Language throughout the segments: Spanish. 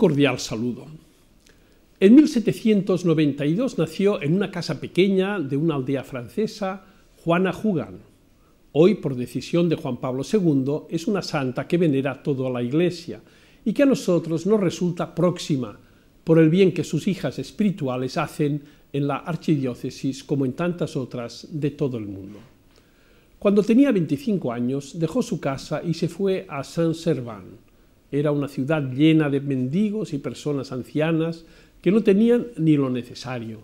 cordial saludo. En 1792 nació en una casa pequeña de una aldea francesa Juana Jugan. Hoy, por decisión de Juan Pablo II, es una santa que venera toda la Iglesia y que a nosotros nos resulta próxima por el bien que sus hijas espirituales hacen en la archidiócesis como en tantas otras de todo el mundo. Cuando tenía 25 años, dejó su casa y se fue a Saint-Servan, era una ciudad llena de mendigos y personas ancianas que no tenían ni lo necesario.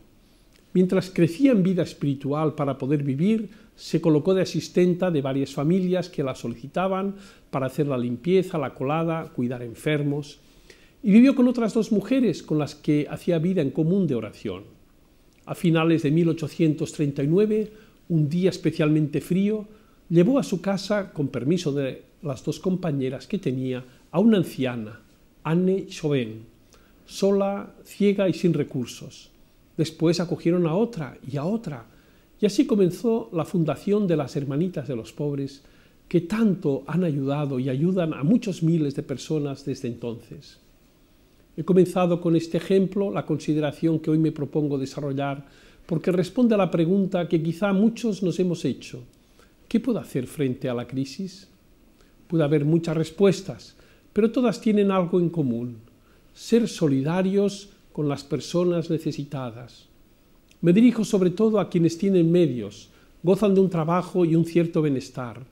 Mientras crecía en vida espiritual para poder vivir, se colocó de asistenta de varias familias que la solicitaban para hacer la limpieza, la colada, cuidar enfermos, y vivió con otras dos mujeres con las que hacía vida en común de oración. A finales de 1839, un día especialmente frío, llevó a su casa, con permiso de las dos compañeras que tenía, a una anciana, Anne Chauvin, sola, ciega y sin recursos. Después acogieron a otra y a otra, y así comenzó la fundación de las Hermanitas de los Pobres, que tanto han ayudado y ayudan a muchos miles de personas desde entonces. He comenzado con este ejemplo la consideración que hoy me propongo desarrollar porque responde a la pregunta que quizá muchos nos hemos hecho. ¿Qué puedo hacer frente a la crisis? Puede haber muchas respuestas, pero todas tienen algo en común, ser solidarios con las personas necesitadas. Me dirijo sobre todo a quienes tienen medios, gozan de un trabajo y un cierto bienestar.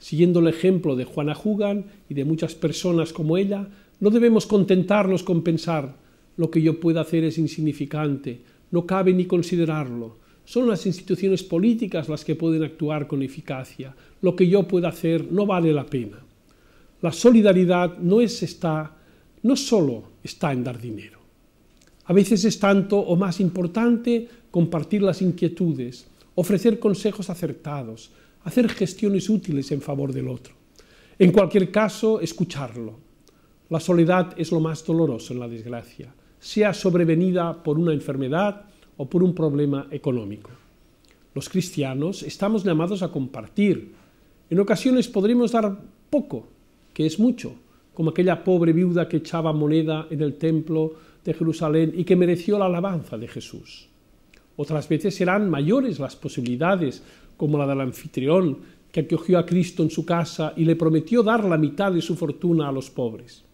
Siguiendo el ejemplo de Juana Hugan y de muchas personas como ella, no debemos contentarnos con pensar lo que yo puedo hacer es insignificante, no cabe ni considerarlo. Son las instituciones políticas las que pueden actuar con eficacia. Lo que yo pueda hacer no vale la pena. La solidaridad no, es esta, no solo está en dar dinero. A veces es tanto o más importante compartir las inquietudes, ofrecer consejos acertados, hacer gestiones útiles en favor del otro. En cualquier caso, escucharlo. La soledad es lo más doloroso en la desgracia, sea sobrevenida por una enfermedad o por un problema económico. Los cristianos estamos llamados a compartir. En ocasiones podremos dar poco, que es mucho, como aquella pobre viuda que echaba moneda en el templo de Jerusalén y que mereció la alabanza de Jesús. Otras veces serán mayores las posibilidades, como la del anfitrión, que acogió a Cristo en su casa y le prometió dar la mitad de su fortuna a los pobres.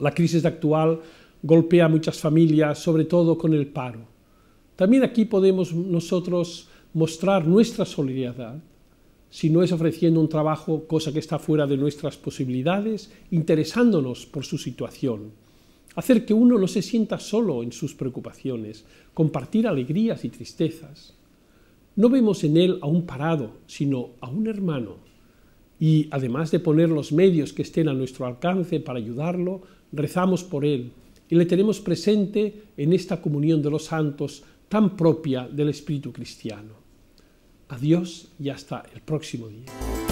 La crisis actual golpea a muchas familias, sobre todo con el paro. También aquí podemos nosotros mostrar nuestra solidaridad si no es ofreciendo un trabajo, cosa que está fuera de nuestras posibilidades, interesándonos por su situación. Hacer que uno no se sienta solo en sus preocupaciones, compartir alegrías y tristezas. No vemos en él a un parado, sino a un hermano. Y además de poner los medios que estén a nuestro alcance para ayudarlo, rezamos por él y le tenemos presente en esta comunión de los santos tan propia del espíritu cristiano. Adiós y hasta el próximo día.